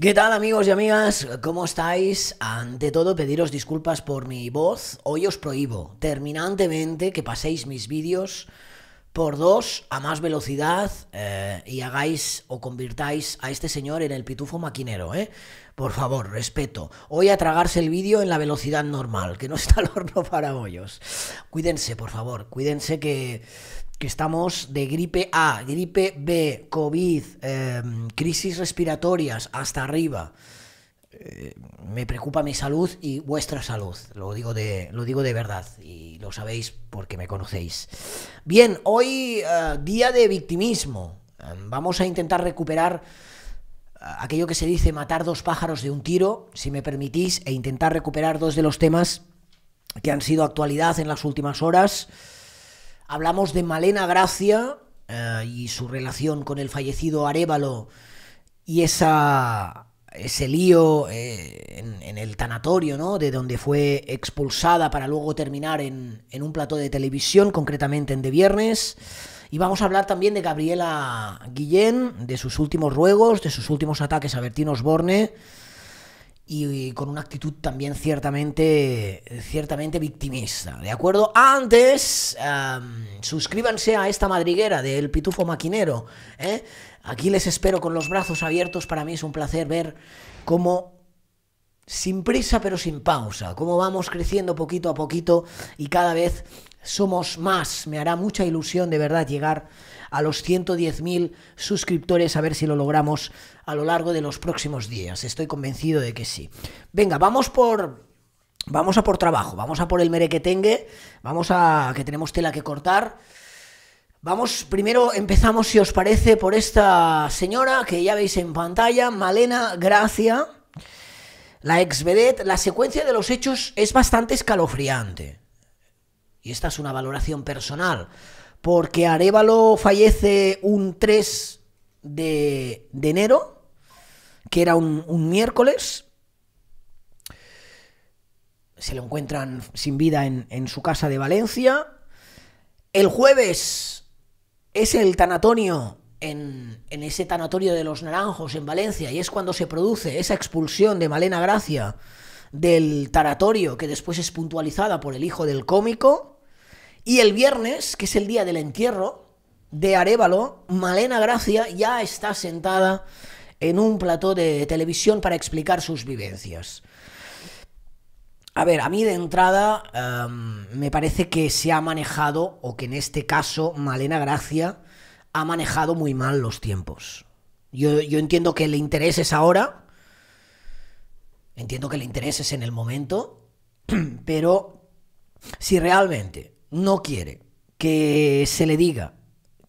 ¿Qué tal amigos y amigas? ¿Cómo estáis? Ante todo, pediros disculpas por mi voz. Hoy os prohíbo terminantemente que paséis mis vídeos por dos a más velocidad eh, y hagáis o convirtáis a este señor en el pitufo maquinero, ¿eh? Por favor, respeto. Hoy a tragarse el vídeo en la velocidad normal, que no está el horno para hoyos. Cuídense, por favor, cuídense que que estamos de gripe A, gripe B, COVID, em, crisis respiratorias hasta arriba. Eh, me preocupa mi salud y vuestra salud. Lo digo, de, lo digo de verdad y lo sabéis porque me conocéis. Bien, hoy eh, día de victimismo. Em, vamos a intentar recuperar eh, aquello que se dice matar dos pájaros de un tiro, si me permitís, e intentar recuperar dos de los temas que han sido actualidad en las últimas horas Hablamos de Malena Gracia eh, y su relación con el fallecido Arevalo y esa, ese lío eh, en, el tanatorio, ¿no? De donde fue expulsada para luego terminar en, en un plató de televisión, concretamente en De Viernes. Y vamos a hablar también de Gabriela Guillén, de sus últimos ruegos, de sus últimos ataques a Bertín Osborne y con una actitud también ciertamente, ciertamente victimista, ¿de acuerdo? Antes, suscríbanse a esta madriguera del Pitufo Maquinero, ¿eh? Aquí les espero con los brazos abiertos, para mí es un placer ver cómo, sin prisa pero sin pausa, cómo vamos creciendo poquito a poquito y cada vez somos más. Me hará mucha ilusión de verdad llegar a los 110.000 suscriptores, a ver si lo logramos a lo largo de los próximos días. Estoy convencido de que sí. Venga, vamos por... Vamos a por trabajo, vamos a por el merequetengue, vamos a que tenemos tela que cortar. Vamos, primero empezamos, si os parece, por esta señora que ya veis en pantalla, Malena Gracia, la ex La secuencia de los hechos es bastante escalofriante. Y esta es una valoración personal porque Arevalo fallece un 3 de, enero, que era un, miércoles. Se lo encuentran sin vida en, su casa de Valencia. El jueves es el tanatorio, en, en, ese tanatorio de los Naranjos en Valencia y es cuando se produce esa expulsión de Malena Gracia del taratorio que después es puntualizada por el hijo del cómico. Y el viernes, que es el día del entierro de Arevalo, Malena Gracia ya está sentada en un plató de televisión para explicar sus vivencias. A ver, a mí de entrada me parece que se ha manejado, o que en este caso Malena Gracia ha manejado muy mal los tiempos. Yo, yo entiendo que le intereses ahora, entiendo que le intereses en el momento, pero si realmente no quiere que se le diga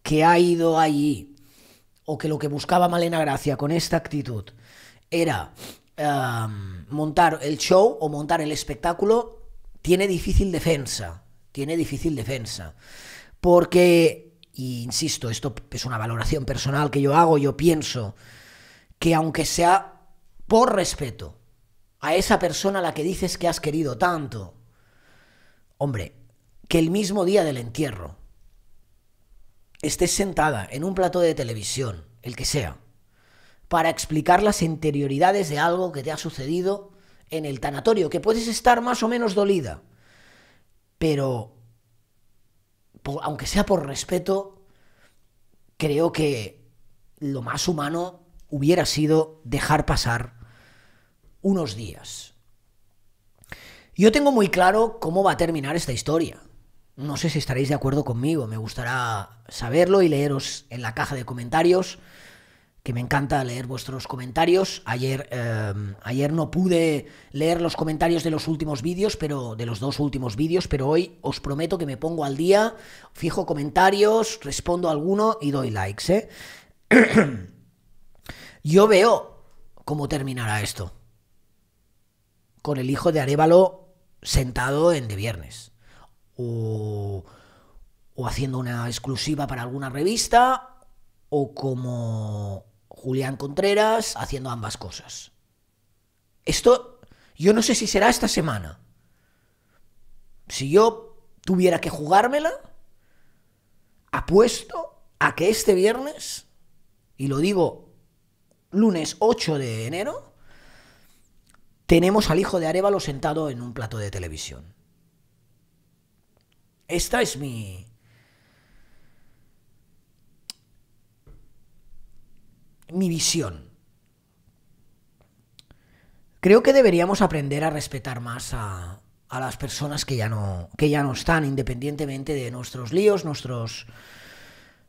que ha ido allí o que lo que buscaba Malena Gracia con esta actitud era um, montar el show o montar el espectáculo, tiene difícil defensa. Tiene difícil defensa. Porque, y insisto, esto es una valoración personal que yo hago, yo pienso que aunque sea por respeto a esa persona a la que dices que has querido tanto, hombre, que el mismo día del entierro estés sentada en un plato de televisión, el que sea, para explicar las interioridades de algo que te ha sucedido en el tanatorio, que puedes estar más o menos dolida, pero aunque sea por respeto, creo que lo más humano hubiera sido dejar pasar unos días. Yo tengo muy claro cómo va a terminar esta historia. No sé si estaréis de acuerdo conmigo, me gustará saberlo y leeros en la caja de comentarios, que me encanta leer vuestros comentarios. Ayer, em, ayer no pude leer los comentarios de los últimos vídeos, pero de los dos últimos vídeos, pero hoy os prometo que me pongo al día, fijo comentarios, respondo alguno y doy likes. ¿eh? Yo veo cómo terminará esto. Con el hijo de Arevalo sentado en de viernes o, haciendo una exclusiva para alguna revista o como Julián Contreras haciendo ambas cosas. Esto yo no sé si será esta semana. Si yo tuviera que jugármela, apuesto a que este viernes, y lo digo lunes 8 de enero, tenemos al hijo de Arevalo sentado en un plato de televisión. Esta es mi... mi visión. Creo que deberíamos aprender a respetar más a, las personas que ya, no, que ya no están, independientemente de nuestros líos, nuestros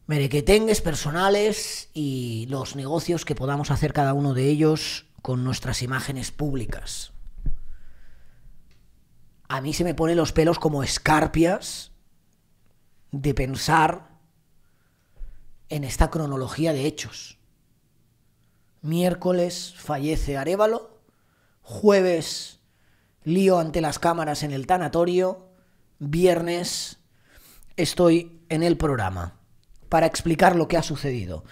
merequetengues personales y los negocios que podamos hacer cada uno de ellos con nuestras imágenes públicas. A mí se me ponen los pelos como escarpias de pensar en esta cronología de hechos. Miércoles fallece Arevalo, jueves lío ante las cámaras en el tanatorio, viernes estoy en el programa para explicar lo que ha sucedido.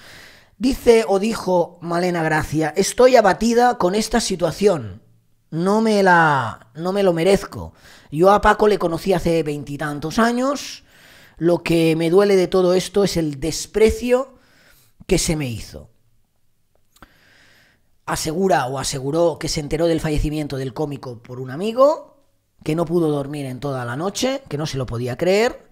Dice o dijo Malena Gracia, estoy abatida con esta situación. No me la no me lo merezco. Yo a Paco le conocí hace veintitantos años lo que me duele de todo esto es el desprecio que se me hizo. Asegura o aseguró que se enteró del fallecimiento del cómico por un amigo, que no pudo dormir en toda la noche, que no se lo podía creer,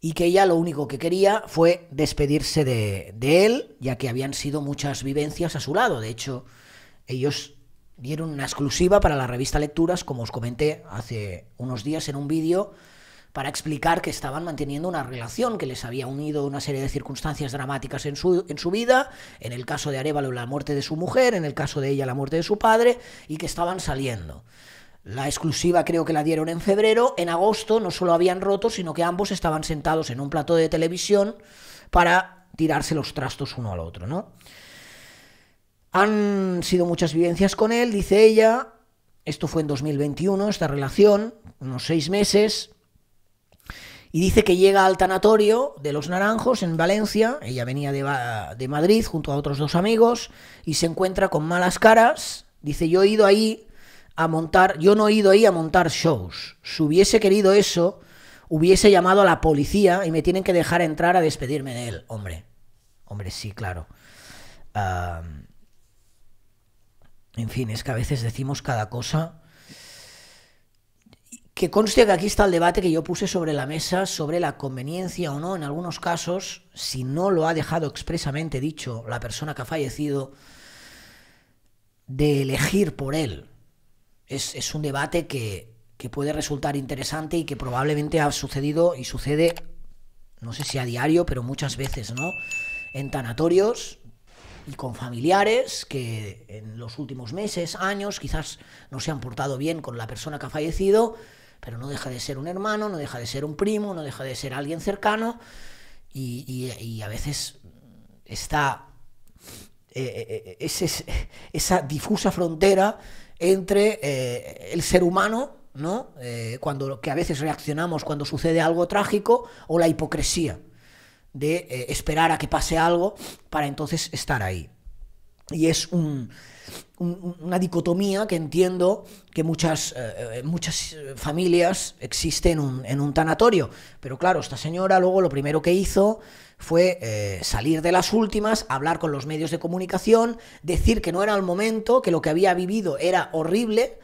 y que ella lo único que quería fue despedirse de, él, ya que habían sido muchas vivencias a su lado. De hecho, ellos dieron una exclusiva para la revista Lecturas, como os comenté hace unos días en un vídeo para explicar que estaban manteniendo una relación que les había unido una serie de circunstancias dramáticas en su, en su vida, en el caso de Arevalo la muerte de su mujer, en el caso de ella la muerte de su padre, y que estaban saliendo. La exclusiva creo que la dieron en febrero, en agosto no solo habían roto, sino que ambos estaban sentados en un plato de televisión para tirarse los trastos uno al otro, ¿no? Han sido muchas vivencias con él, dice ella. Esto fue en 2021, esta relación, unos seis meses. Y dice que llega al tanatorio de los Naranjos en Valencia, ella venía de, Madrid junto a otros dos amigos, y se encuentra con malas caras. Dice, yo he ido ahí a montar, yo no he ido ahí a montar shows. Si hubiese querido eso, hubiese llamado a la policía y me tienen que dejar entrar a despedirme de él. Hombre, hombre, sí, claro. Ah, en fin, es que a veces decimos cada cosa que conste que aquí está el debate que yo puse sobre la mesa sobre la conveniencia o no, en algunos casos, si no lo ha dejado expresamente dicho la persona que ha fallecido, de elegir por él. Es, un debate que, que puede resultar interesante y que probablemente ha sucedido y sucede, no sé si a diario, pero muchas veces, ¿no? En tanatorios, y con familiares que en los últimos meses, años, quizás no se han portado bien con la persona que ha fallecido pero no deja de ser un hermano, no deja de ser un primo, no deja de ser alguien cercano y, a veces está eh, eh, eh, esa difusa frontera entre el ser humano, ¿no? cuando, que a veces reaccionamos cuando sucede algo trágico, o la hipocresía de esperar a que pase algo para entonces estar ahí. Y es un, una dicotomía que entiendo que muchas, eh, eh, muchas eh, familias existen en un, tanatorio. Pero claro, esta señora luego lo primero que hizo fue salir de las últimas, hablar con los medios de comunicación, decir que no era el momento, que lo que había vivido era horrible,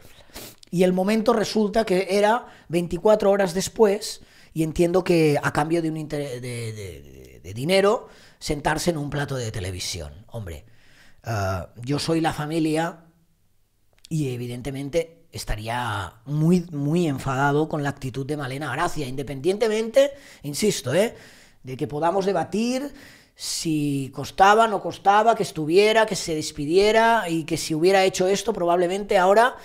y el momento resulta que era 24 horas después, y entiendo que a cambio de, un de dinero, sentarse en un plato de televisión. Hombre, Ah, yo soy la familia y evidentemente estaría muy, muy enfadado con la actitud de Malena Gracia, independientemente, insisto, ¿eh? de que podamos debatir si costaba, no costaba, que estuviera, que se despidiera y que si hubiera hecho esto, probablemente ahora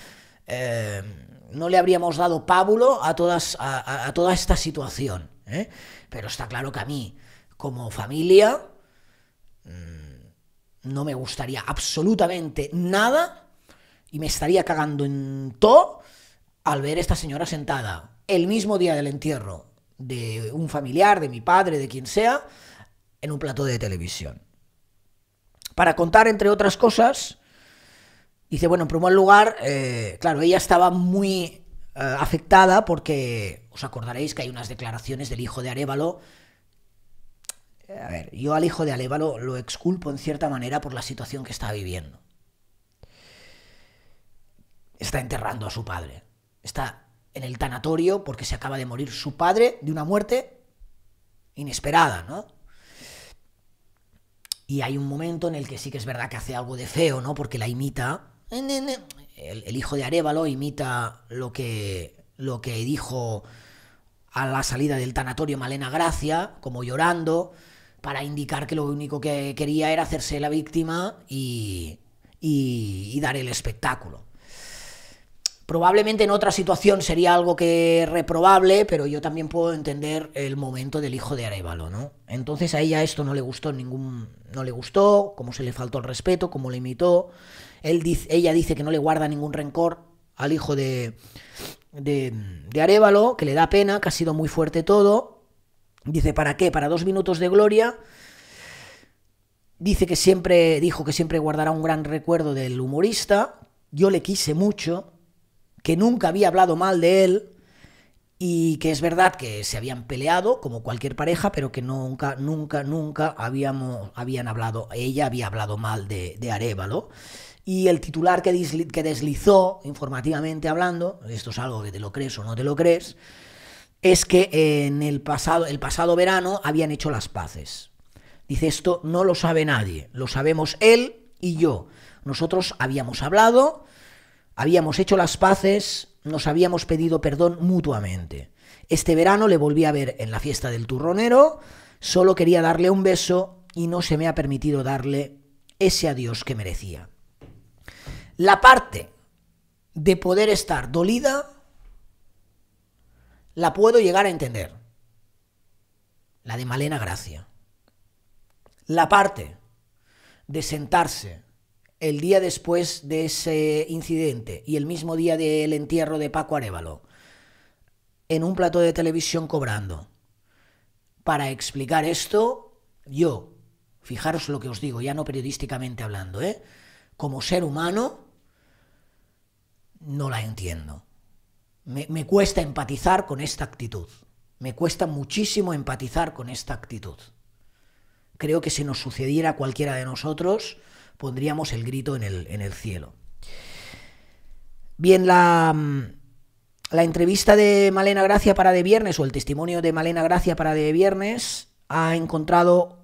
eh, no le habríamos dado pábulo a, todas, a, toda esta situación. ¿eh? Pero está claro que a mí, como familia, mm, no me gustaría absolutamente nada y me estaría cagando en todo al ver a esta señora sentada el mismo día del entierro de un familiar, de mi padre, de quien sea, en un plato de televisión. Para contar, entre otras cosas, dice, bueno, en primer lugar, eh, claro, ella estaba muy eh, afectada porque os acordaréis que hay unas declaraciones del hijo de Arevalo a ver, yo al hijo de Arevalo lo, exculpo en cierta manera por la situación que está viviendo. Está enterrando a su padre. Está en el tanatorio porque se acaba de morir su padre de una muerte inesperada, ¿no? Y hay un momento en el que sí que es verdad que hace algo de feo, ¿no? Porque la imita. El, hijo de Arevalo imita lo que, lo que dijo a la salida del tanatorio Malena Gracia, como llorando para indicar que lo único que quería era hacerse la víctima y, dar el espectáculo. Probablemente en otra situación sería algo que reprobable, pero yo también puedo entender el momento del hijo de Arevalo, ¿no? Entonces a ella esto no le gustó ningún. no le gustó, como se le faltó el respeto, como le imitó. Él dice, ella dice que no le guarda ningún rencor al hijo de, de, de Arevalo, que le da pena, que ha sido muy fuerte todo, Dice, ¿para qué? Para dos minutos de gloria. Dice que siempre, dijo que siempre guardará un gran recuerdo del humorista. Yo le quise mucho, que nunca había hablado mal de él y que es verdad que se habían peleado como cualquier pareja, pero que nunca, nunca, nunca habíamos, habían hablado, ella había hablado mal de, Arevalo. Y el titular que, que deslizó, informativamente hablando, esto es algo que te lo crees o no te lo crees, es que en el pasado, el pasado verano habían hecho las paces. Dice, esto no lo sabe nadie, lo sabemos él y yo. Nosotros habíamos hablado, habíamos hecho las paces, nos habíamos pedido perdón mutuamente. Este verano le volví a ver en la fiesta del turronero, solo quería darle un beso y no se me ha permitido darle ese adiós que merecía. La parte de poder estar dolida la puedo llegar a entender. La de Malena Gracia. La parte de sentarse el día después de ese incidente y el mismo día del entierro de Paco Arevalo en un plato de televisión cobrando. Para explicar esto, yo, fijaros lo que os digo, ya no periodísticamente hablando, ¿eh? como ser humano, no la entiendo me, cuesta empatizar con esta actitud. Me cuesta muchísimo empatizar con esta actitud. Creo que si nos sucediera cualquiera de nosotros, pondríamos el grito en el, en el cielo. Bien, la, mm, la entrevista de Malena Gracia para de viernes o el testimonio de Malena Gracia para de viernes ha encontrado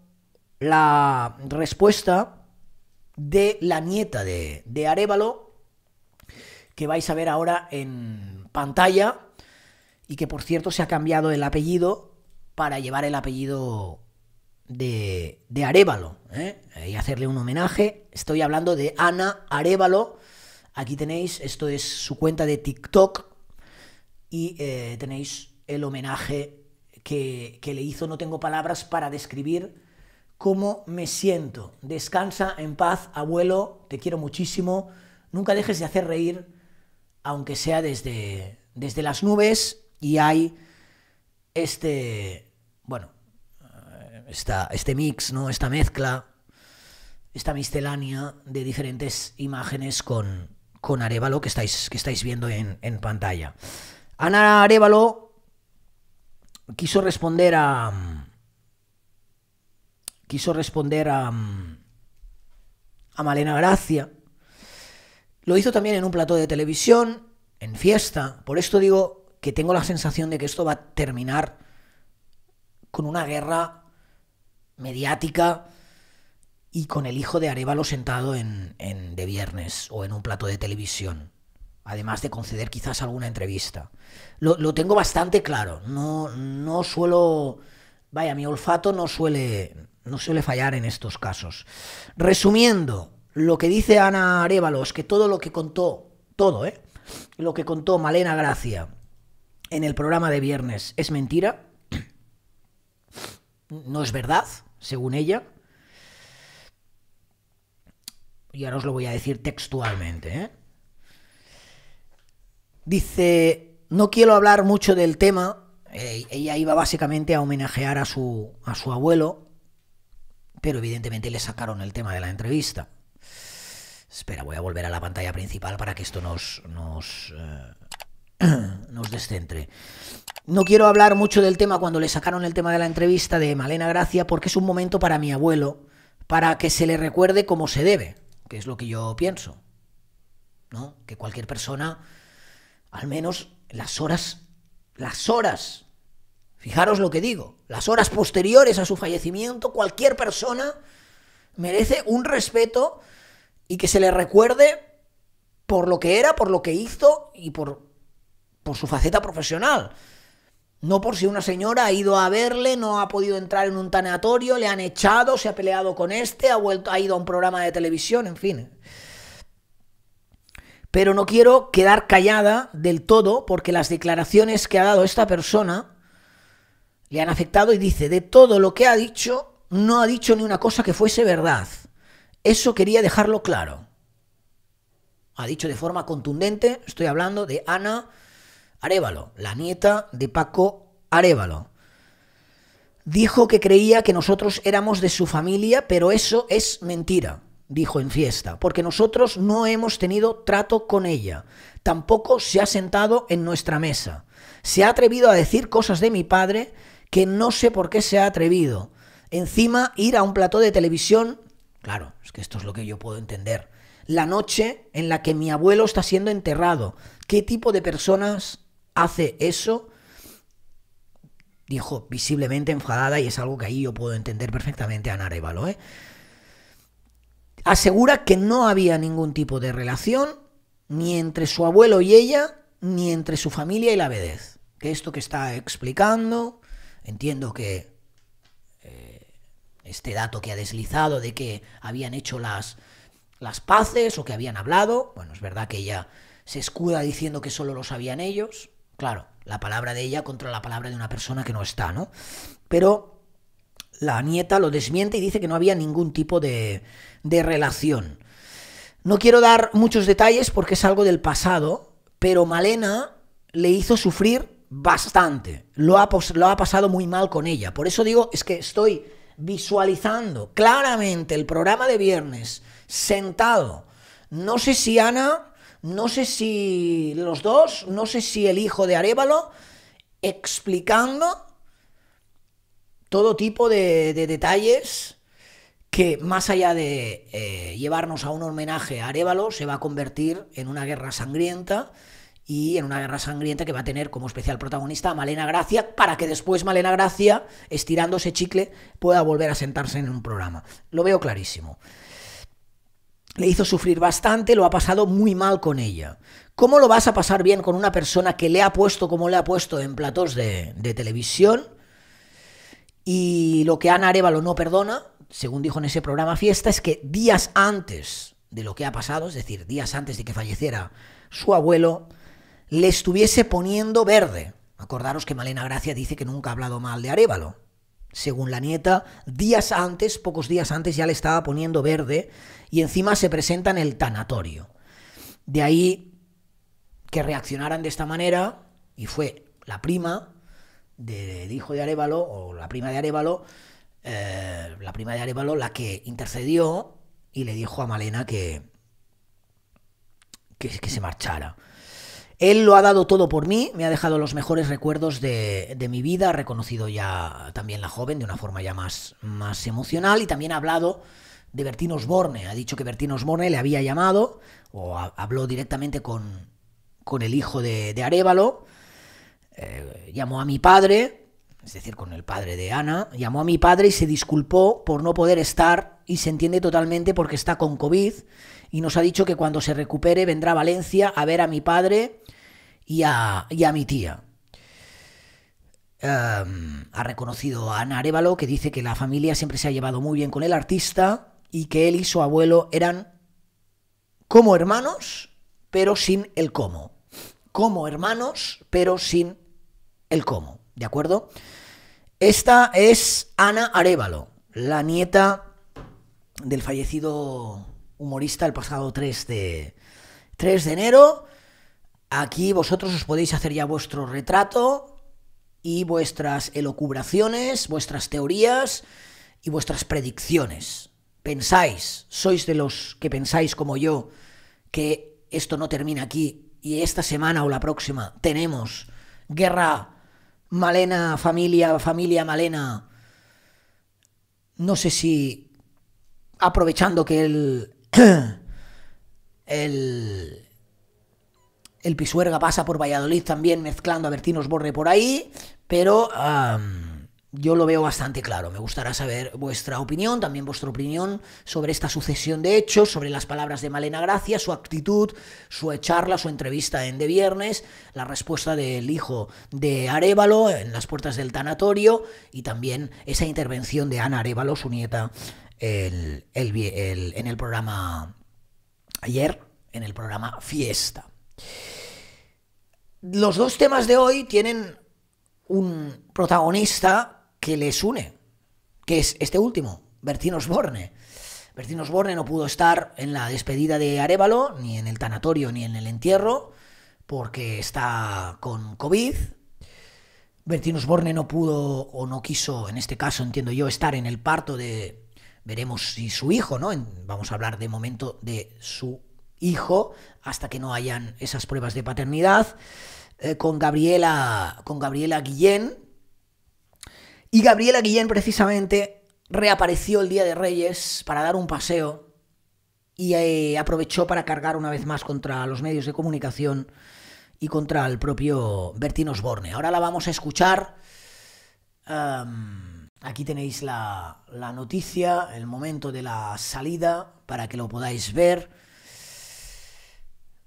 la respuesta de la nieta de, de Arevalo, que vais a ver ahora en pantalla y que por cierto se ha cambiado el apellido para llevar el apellido de, de Arevalo ¿eh? y hacerle un homenaje. Estoy hablando de Ana Arevalo. Aquí tenéis, esto es su cuenta de TikTok y eh, tenéis el homenaje que, que le hizo. No tengo palabras para describir cómo me siento. Descansa en paz, abuelo, te quiero muchísimo. Nunca dejes de hacer reír aunque sea desde, desde las nubes, y hay este, bueno, eh, esta, este mix, ¿no? esta mezcla, esta miscelánea de diferentes imágenes con, Arevalo que estáis, que estáis viendo en, pantalla. Ana Arevalo quiso responder a. Quiso responder a. A Malena Gracia lo hizo también en un plato de televisión, en fiesta. Por esto digo que tengo la sensación de que esto va a terminar con una guerra mediática y con el hijo de Arevalo sentado en, de viernes o en un plato de televisión, además de conceder quizás alguna entrevista. Lo, lo tengo bastante claro, no, no suelo, vaya, mi olfato no suele, no suele fallar en estos casos. Resumiendo, lo que dice Ana Arévalos, que todo lo que contó, todo, ¿eh? Lo que contó Malena Gracia en el programa de viernes es mentira. No es verdad, según ella. Y ahora os lo voy a decir textualmente. ¿eh? Dice, no quiero hablar mucho del tema. Eh, ella iba básicamente a homenajear a su, a su abuelo, pero evidentemente le sacaron el tema de la entrevista. Espera, voy a volver a la pantalla principal para que esto nos, nos, eh, nos descentre. No quiero hablar mucho del tema cuando le sacaron el tema de la entrevista de Malena Gracia, porque es un momento para mi abuelo, para que se le recuerde como se debe, que es lo que yo pienso. ¿No? Que cualquier persona, al menos las horas, las horas, fijaros lo que digo, las horas posteriores a su fallecimiento, cualquier persona merece un respeto y que se le recuerde por lo que era, por lo que hizo y por, por su faceta profesional. No por si una señora ha ido a verle, no ha podido entrar en un tanatorio, le han echado, se ha peleado con este, ha, vuelto, ha ido a un programa de televisión, en fin. Pero no quiero quedar callada del todo porque las declaraciones que ha dado esta persona le han afectado y dice, de todo lo que ha dicho, no ha dicho ni una cosa que fuese verdad. Eso quería dejarlo claro. Ha dicho de forma contundente, estoy hablando de Ana Arevalo, la nieta de Paco Arevalo. Dijo que creía que nosotros éramos de su familia, pero eso es mentira, dijo en fiesta, porque nosotros no hemos tenido trato con ella, tampoco se ha sentado en nuestra mesa. Se ha atrevido a decir cosas de mi padre que no sé por qué se ha atrevido. Encima, ir a un plató de televisión Claro, es que esto es lo que yo puedo entender. La noche en la que mi abuelo está siendo enterrado. ¿Qué tipo de personas hace eso? Dijo visiblemente enfadada y es algo que ahí yo puedo entender perfectamente a Narevalo. ¿eh? Asegura que no había ningún tipo de relación ni entre su abuelo y ella, ni entre su familia y la vedez. Que esto que está explicando, entiendo que este dato que ha deslizado de que habían hecho las, las paces o que habían hablado, bueno, es verdad que ella se escuda diciendo que solo lo sabían ellos, claro, la palabra de ella contra la palabra de una persona que no está, ¿no? Pero la nieta lo desmiente y dice que no había ningún tipo de, de relación. No quiero dar muchos detalles porque es algo del pasado, pero Malena le hizo sufrir bastante. Lo lo ha pasado muy mal con ella. Por eso digo, es que estoy visualizando claramente el programa de viernes, sentado. No sé si Ana, no sé si los dos, no sé si el hijo de Arevalo, explicando todo tipo de, detalles que más allá de eh, llevarnos a un homenaje a Arevalo, se va a convertir en una guerra sangrienta y en una guerra sangrienta que va a tener como especial protagonista a Malena Gracia para que después Malena Gracia, estirándose chicle, pueda volver a sentarse en un programa. Lo veo clarísimo. Le hizo sufrir bastante, lo ha pasado muy mal con ella. ¿Cómo lo vas a pasar bien con una persona que le ha puesto como le ha puesto en platos de, de televisión? Y lo que Ana Arevalo no perdona, según dijo en ese programa Fiesta, es que días antes de lo que ha pasado, es decir, días antes de que falleciera su abuelo, le estuviese poniendo verde. Acordaros que Malena Gracia dice que nunca ha hablado mal de Arévalo Según la nieta, días antes, pocos días antes, ya le estaba poniendo verde y encima se presenta en el tanatorio. De ahí que reaccionaran de esta manera y fue la prima de hijo de Arévalo o la prima de Arévalo eh, la prima de Arévalo la que intercedió y le dijo a Malena que, que se marchara. Él lo ha dado todo por mí, me ha dejado los mejores recuerdos de, mi vida, ha reconocido ya también la joven de una forma ya más, más emocional y también ha hablado de Bertín Osborne. Ha dicho que Bertín Osborne le había llamado o habló directamente con, el hijo de, Arevalo, eh, llamó a mi padre, es decir, con el padre de Ana, llamó a mi padre y se disculpó por no poder estar y se entiende totalmente porque está con COVID y nos ha dicho que cuando se recupere vendrá a Valencia a ver a mi padre y a, mi tía. Em, ha reconocido a Ana Arevalo, que dice que la familia siempre se ha llevado muy bien con el artista y que él y su abuelo eran como hermanos, pero sin el cómo. Como hermanos, pero sin el cómo. ¿De acuerdo? Esta es Ana Arevalo, la nieta del fallecido humorista el pasado 3 de, 3 de enero. Aquí vosotros os podéis hacer ya vuestro retrato y vuestras elocubraciones, vuestras teorías y vuestras predicciones. ¿Pensáis, sois de los que pensáis como yo, que esto no termina aquí y esta semana o la próxima tenemos guerra Malena, familia, familia Malena? No sé si aprovechando que el, el, el Pisuerga pasa por Valladolid también mezclando a Bertín borre por ahí, pero yo lo veo bastante claro. Me gustará saber vuestra opinión, también vuestra opinión sobre esta sucesión de hechos, sobre las palabras de Malena Gracia, su actitud, su charla, su entrevista en De Viernes, la respuesta del hijo de Arevalo en las puertas del tanatorio y también esa intervención de Ana Arevalo, su nieta, el, en el programa ayer, en el programa Fiesta. Los dos temas de hoy tienen un protagonista que les une, que es este último, Bertín Osborne. Bertín Osborne no pudo estar en la despedida de Arevalo, ni en el tanatorio, ni en el entierro, porque está con COVID. Bertín Osborne no pudo o no quiso, en este caso entiendo yo, estar en el parto de Veremos si su hijo, ¿no? vamos a hablar de momento de su hijo hasta que no hayan esas pruebas de paternidad. Eh, con, Gabriela, con Gabriela Guillén. Y Gabriela Guillén precisamente reapareció el Día de Reyes para dar un paseo y eh, aprovechó para cargar una vez más contra los medios de comunicación y contra el propio Bertín Osborne. Ahora la vamos a escuchar. Aquí tenéis la, noticia, el momento de la salida, para que lo podáis ver,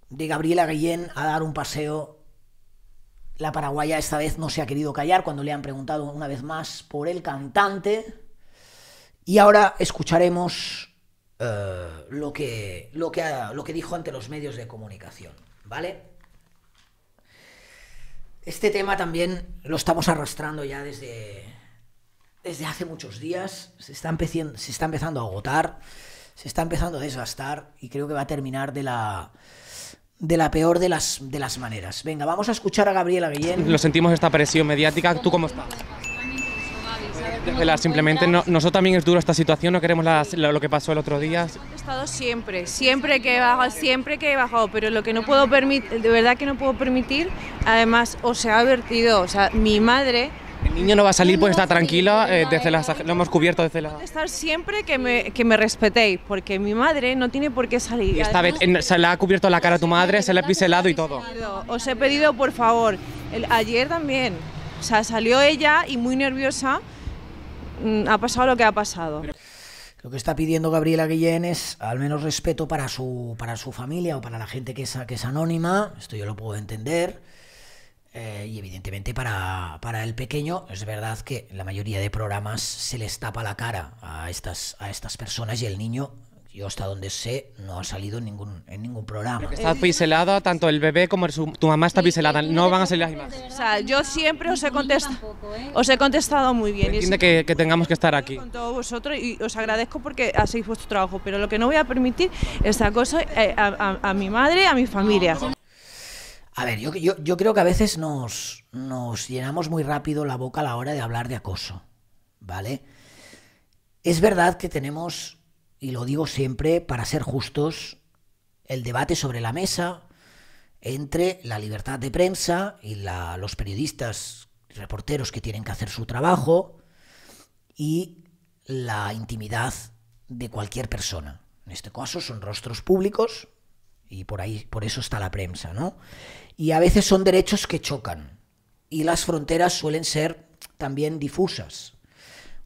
de Gabriela Guillén a dar un paseo. La paraguaya esta vez no se ha querido callar cuando le han preguntado una vez más por el cantante. Y ahora escucharemos eh, lo, que, lo, que, lo que dijo ante los medios de comunicación, ¿vale? Este tema también lo estamos arrastrando ya desde desde hace muchos días, se está, empezando, a agotar, se está empezando a desgastar y creo que va a terminar de la, de la peor de las, de las maneras. Venga, vamos a escuchar a Gabriela Guillén. Lo sentimos esta presión mediática. ¿Tú cómo estás? simplemente no, nosotros también es duro esta situación, no queremos lo que pasó el otro día. He estado siempre, siempre que he bajado, siempre que he bajado, pero lo que no puedo permitir, de verdad que no puedo permitir, además os he advertido, o sea, mi madre el niño no va a salir, pues está tranquila, eh, lo hemos cubierto desde la... Estar siempre que me, que me respetéis, porque mi madre no tiene por qué salir. esta vez se le ha cubierto la cara a tu madre, se le ha piselado y todo. Os he pedido, por favor, el, ayer también, o sea, salió ella y muy nerviosa, mm, ha pasado lo que ha pasado. Lo que está pidiendo Gabriela Guillén es al menos respeto para su, para su familia o para la gente que que es anónima, esto yo lo puedo entender, eh, y evidentemente para, para, el pequeño es verdad que la mayoría de programas se les tapa la cara a estas, a estas personas y el niño, yo hasta donde sé, no ha salido en ningún, en ningún programa. Está piselada, tanto el bebé como tu mamá está pincelada, no van a salir las imágenes. O sea, yo siempre os he, contestado, ¿eh? os he contestado muy bien. entiende que, tengamos que estar aquí. Con todos vosotros y os agradezco porque hacéis vuestro trabajo, pero lo que no voy a permitir es cosa eh, a, a mi madre, a mi familia. A ver, yo, yo, creo que a veces nos, nos llenamos muy rápido la boca a la hora de hablar de acoso, ¿vale? Es verdad que tenemos, y lo digo siempre, para ser justos, el debate sobre la mesa entre la libertad de prensa y la, los periodistas, reporteros que tienen que hacer su trabajo, y la intimidad de cualquier persona. En este caso son rostros públicos y por ahí por eso está la prensa, ¿no? Y a veces son derechos que chocan. Y las fronteras suelen ser también difusas.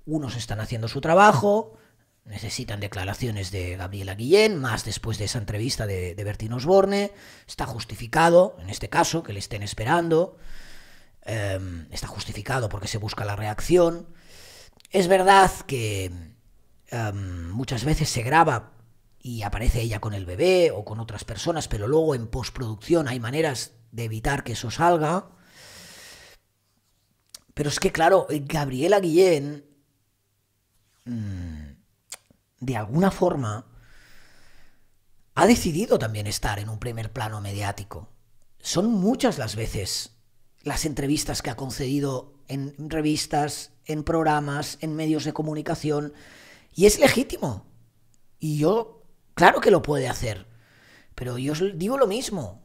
Unos están haciendo su trabajo, necesitan declaraciones de Gabriela Guillén, más después de esa entrevista de, de Bertín Osborne. Está justificado, en este caso, que le estén esperando. Em, está justificado porque se busca la reacción. Es verdad que em, muchas veces se graba y aparece ella con el bebé o con otras personas, pero luego en postproducción hay maneras de evitar que eso salga. Pero es que, claro, eh, Gabriela Guillén, mm, de alguna forma, ha decidido también estar en un primer plano mediático. Son muchas las veces las entrevistas que ha concedido en revistas, en programas, en medios de comunicación, y es legítimo. Y yo, claro que lo puede hacer, pero yo os digo lo mismo,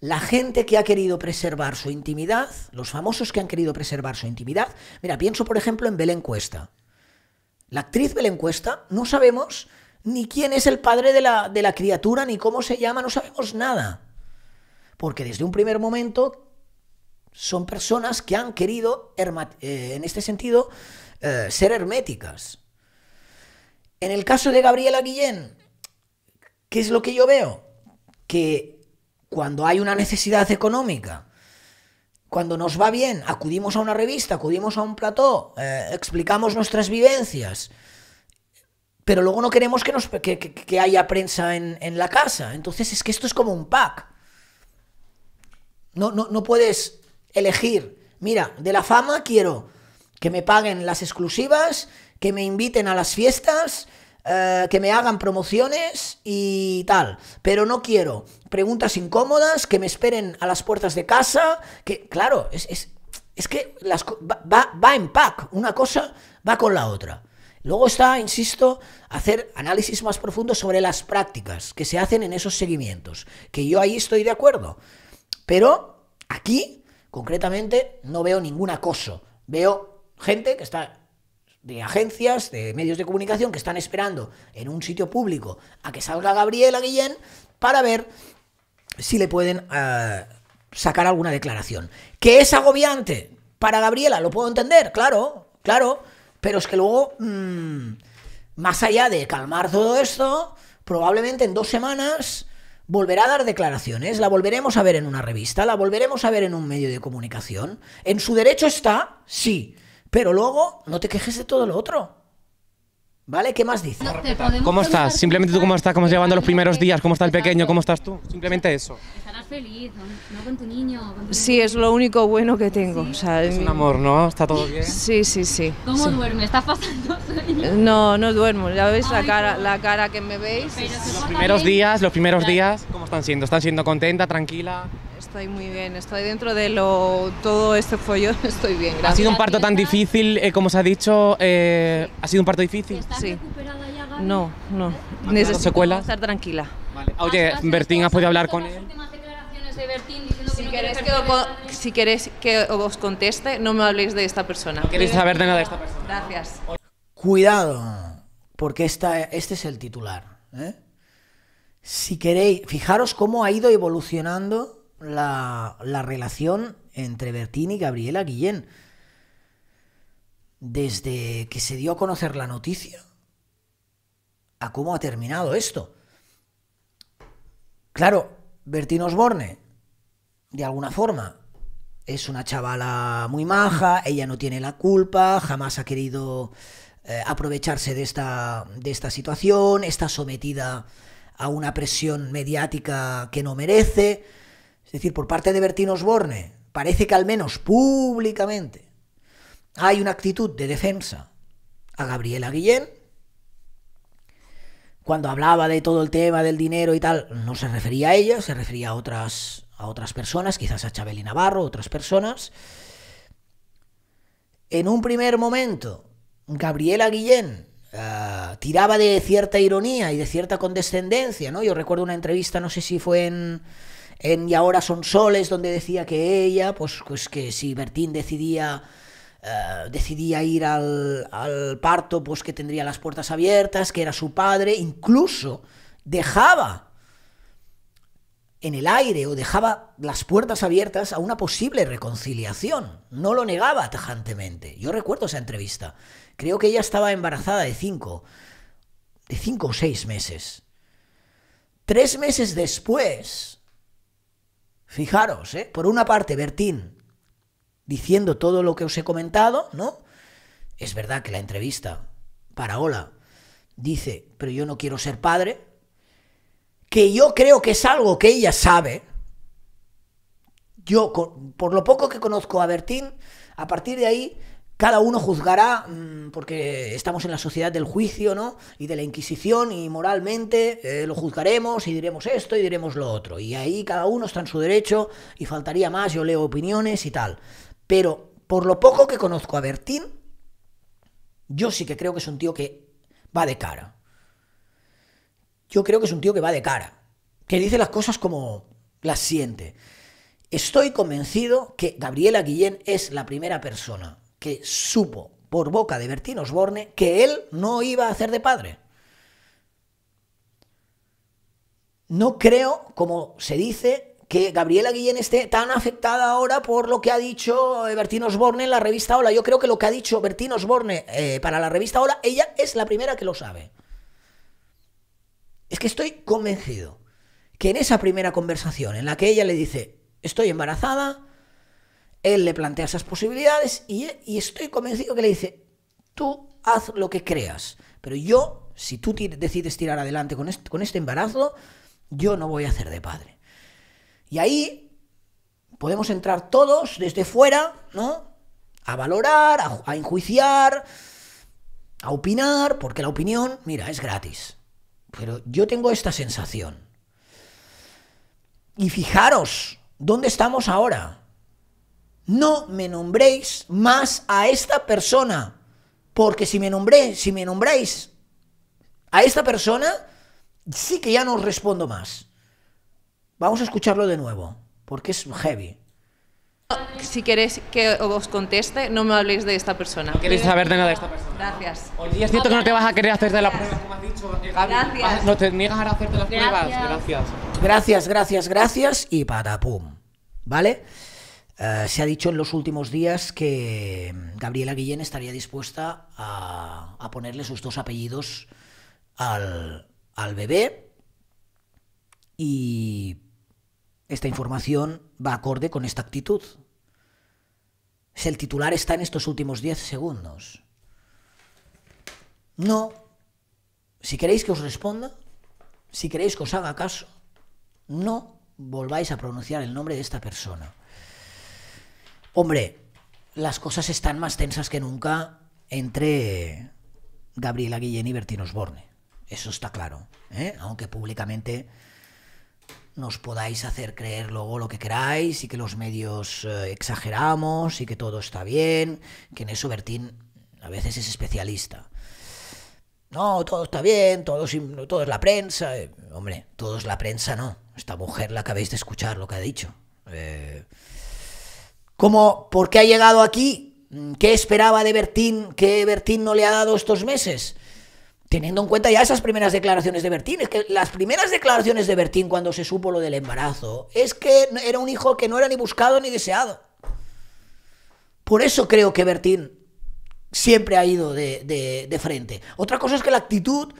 la gente que ha querido preservar su intimidad, los famosos que han querido preservar su intimidad. Mira, pienso por ejemplo en Belén Cuesta. La actriz Belén Cuesta, no sabemos ni quién es el padre de la, criatura, ni cómo se llama, no sabemos nada. Porque desde un primer momento son personas que han querido, eh, en este sentido, eh, ser herméticas. En el caso de Gabriela Guillén, ¿qué es lo que yo veo? Que cuando hay una necesidad económica, cuando nos va bien, acudimos a una revista, acudimos a un plató, eh, explicamos nuestras vivencias, pero luego no queremos que, nos, haya prensa en, en, la casa. Entonces es que esto es como un pack. No, no, no puedes elegir, mira, de la fama quiero que me paguen las exclusivas, que me inviten a las fiestas, eh, que me hagan promociones y tal. Pero no quiero preguntas incómodas, que me esperen a las puertas de casa, que claro, es, es, que las, va, va en pack, una cosa va con la otra. Luego está, insisto, hacer análisis más profundos sobre las prácticas que se hacen en esos seguimientos, que yo ahí estoy de acuerdo. Pero aquí, concretamente, no veo ningún acoso. Veo gente que está de agencias, de medios de comunicación que están esperando en un sitio público a que salga Gabriela Guillén para ver si le pueden eh, sacar alguna declaración. Que es agobiante para Gabriela, lo puedo entender, claro, claro, pero es que luego, mm, más allá de calmar todo esto, probablemente en dos semanas volverá a dar declaraciones, la volveremos a ver en una revista, la volveremos a ver en un medio de comunicación. En su derecho está, sí. Pero luego no te quejes de todo lo otro. ¿Vale? ¿Qué más dices? ¿Cómo estás? Simplemente tú cómo estás, cómo estás llevando los primeros días, cómo está el pequeño, cómo estás tú. Simplemente eso. Estarás feliz, no con tu niño. Sí, es lo único bueno que tengo. sea, es un amor, ¿no? Está todo bien. Sí, sí, sí. ¿Cómo duerme? ¿Estás pasando sueño? No, no duermo. Ya veis la cara, la cara que me veis. Los primeros días, los primeros días, ¿cómo están siendo? ¿Están siendo contenta, tranquila? estoy muy bien, estoy dentro de lo, todo este follón, estoy bien. Gracias. ¿Ha sido un parto tan difícil eh, como se ha dicho? Eh, ¿Ha sido un parto difícil? sí. ya, No, no. Necesito secuela? estar tranquila. Oye, Bertín, ha podido hablar con él? si, queréis que os conteste, no me habléis de esta persona. queréis saber de nada de esta persona. Gracias. Cuidado, porque esta, este es el titular. ¿eh? Si queréis, fijaros cómo ha ido evolucionando la, relación entre Bertini y Gabriela Guillén. Desde que se dio a conocer la noticia a cómo ha terminado esto. Claro, Bertín Osborne, de alguna forma, es una chavala muy maja, ella no tiene la culpa, jamás ha querido eh, aprovecharse de esta, de esta situación, está sometida a una presión mediática que no merece. Es decir, por parte de Bertín Osborne, parece que al menos públicamente hay una actitud de defensa a Gabriela Guillén. Cuando hablaba de todo el tema del dinero y tal, no se refería a ella, se refería a otras, a otras personas, quizás a Chabeli Navarro, otras personas. En un primer momento, Gabriela Guillén eh, tiraba de cierta ironía y de cierta condescendencia, ¿no? Yo recuerdo una entrevista, no sé si fue en, en Y ahora son soles, donde decía que ella, pues, pues que si Bertín decidía... Eh, decidía ir al, al, parto, pues que tendría las puertas abiertas, que era su padre, incluso dejaba en el aire o dejaba las puertas abiertas a una posible reconciliación. No lo negaba tajantemente. Yo recuerdo esa entrevista. Creo que ella estaba embarazada de cinco, de cinco o seis meses. Tres meses después, Fijaros, ¿eh? por una parte, Bertín diciendo todo lo que os he comentado, ¿no? Es verdad que la entrevista para Hola dice, pero yo no quiero ser padre, que yo creo que es algo que ella sabe. Yo, por lo poco que conozco a Bertín, a partir de ahí cada uno juzgará, mm, porque estamos en la sociedad del juicio, ¿no? Y de la Inquisición, y moralmente eh, lo juzgaremos y diremos esto y diremos lo otro. Y ahí cada uno está en su derecho y faltaría más, yo leo opiniones y tal. Pero por lo poco que conozco a Bertín, yo sí que creo que es un tío que va de cara. Yo creo que es un tío que va de cara, que dice las cosas como las siente. Estoy convencido que Gabriela Guillén es la primera persona que supo por boca de Bertín Osborne que él no iba a hacer de padre. No creo, como se dice, que Gabriela Guillén esté tan afectada ahora por lo que ha dicho eh, Bertín Osborne en la revista Hola. Yo creo que lo que ha dicho Bertín Osborne eh, para la revista Hola, ella es la primera que lo sabe. Es que estoy convencido que en esa primera conversación en la que ella le dice, estoy embarazada, él le plantea esas posibilidades y, estoy convencido que le dice, tú haz lo que creas, pero yo, si tú decides tirar adelante con este, embarazo, yo no voy a hacer de padre. Y ahí podemos entrar todos desde fuera, ¿no? A valorar, a, a enjuiciar, a opinar, porque la opinión, mira, es gratis. Pero yo tengo esta sensación. Y fijaros, ¿dónde estamos ahora? no me nombréis más a esta persona, porque si me nombré, si me nombráis a esta persona, sí que ya no os respondo más. Vamos a escucharlo de nuevo, porque es heavy. Si queréis que os conteste, no me habléis de esta persona. No queréis saber de nada de esta persona. Gracias. Y es cierto que no te vas a querer hacer de la pruebas, como has dicho, eh, Gracias. Ah, no te niegas a hacerte las pruebas. Gracias. Gracias, gracias, gracias y patapum. ¿Vale? Eh, se ha dicho en los últimos días que Gabriela Guillén estaría dispuesta a, ponerle sus dos apellidos al, al, bebé y esta información va acorde con esta actitud. Si el titular está en estos últimos 10 segundos. No. Si queréis que os responda, si queréis que os haga caso, no volváis a pronunciar el nombre de esta persona. Hombre, las cosas están más tensas que nunca entre Gabriela Guillén y Bertín Osborne. Eso está claro. ¿eh? Aunque públicamente nos podáis hacer creer luego lo que queráis y que los medios eh, exageramos y que todo está bien, que en eso Bertín a veces es especialista. No, todo está bien, todo es, la prensa. Eh, hombre, todo es la prensa, no. Esta mujer la acabéis de escuchar lo que ha dicho. Eh, como por qué ha llegado aquí, mm, qué esperaba de Bertín, qué Bertín no le ha dado estos meses. Teniendo en cuenta ya esas primeras declaraciones de Bertín, es que las primeras declaraciones de Bertín cuando se supo lo del embarazo, es que era un hijo que no era ni buscado ni deseado. Por eso creo que Bertín siempre ha ido de, de frente. Otra cosa es que la actitud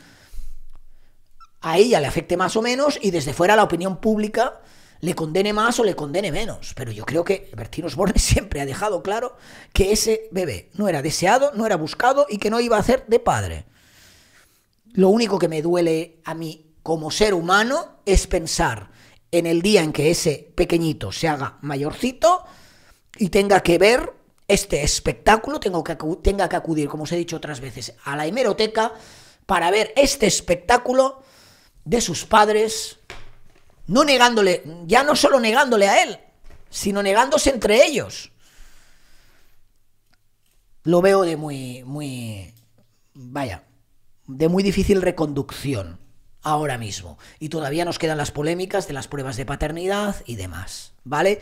a ella le afecte más o menos y desde fuera la opinión pública le condene más o le condene menos. Pero yo creo que Bertín Osborne siempre ha dejado claro que ese bebé no era deseado, no era buscado y que no iba a ser de padre. Lo único que me duele a mí como ser humano es pensar en el día en que ese pequeñito se haga mayorcito y tenga que ver este espectáculo, tengo que, tenga que acudir, como os he dicho otras veces, a la hemeroteca para ver este espectáculo de sus padres no negándole, ya no solo negándole a él, sino negándose entre ellos. Lo veo de muy, muy, vaya, de muy difícil reconducción ahora mismo. Y todavía nos quedan las polémicas de las pruebas de paternidad y demás. ¿Vale?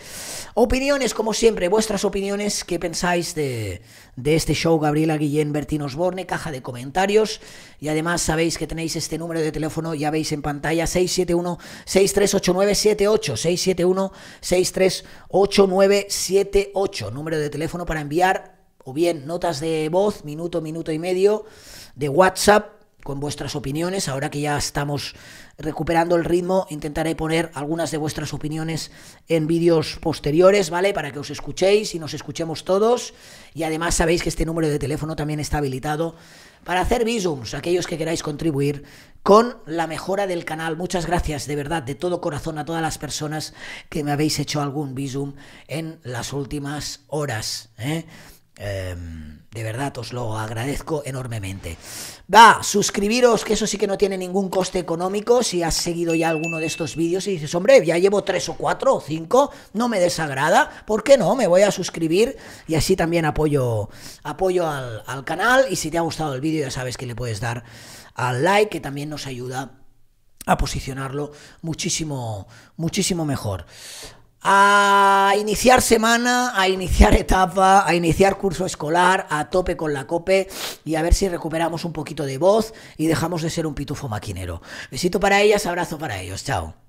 Opiniones, como siempre, vuestras opiniones, qué pensáis de, este show Gabriela Guillén Bertín Osborne, caja de comentarios. Y además sabéis que tenéis este número de teléfono, ya veis en pantalla, 671-638978, 671-638978, número de teléfono para enviar o bien notas de voz, minuto, minuto y medio, de WhatsApp con vuestras opiniones. Ahora que ya estamos recuperando el ritmo, intentaré poner algunas de vuestras opiniones en vídeos posteriores, ¿vale? Para que os escuchéis y nos escuchemos todos. Y además sabéis que este número de teléfono también está habilitado para hacer visums, aquellos que queráis contribuir con la mejora del canal. Muchas gracias de verdad, de todo corazón a todas las personas que me habéis hecho algún visum en las últimas horas. ¿eh? Em, de verdad, os lo agradezco enormemente. Va, suscribiros, que eso sí que no tiene ningún coste económico. Si has seguido ya alguno de estos vídeos y dices, hombre, ya llevo tres o cuatro o cinco, no me desagrada. ¿Por qué no? Me voy a suscribir y así también apoyo, apoyo al, canal. Y si te ha gustado el vídeo, ya sabes que le puedes dar al like, que también nos ayuda a posicionarlo muchísimo, muchísimo mejor a iniciar semana, a iniciar etapa, a iniciar curso escolar, a tope con la cope y a ver si recuperamos un poquito de voz y dejamos de ser un pitufo maquinero. Besito para ellas, abrazo para ellos, chao.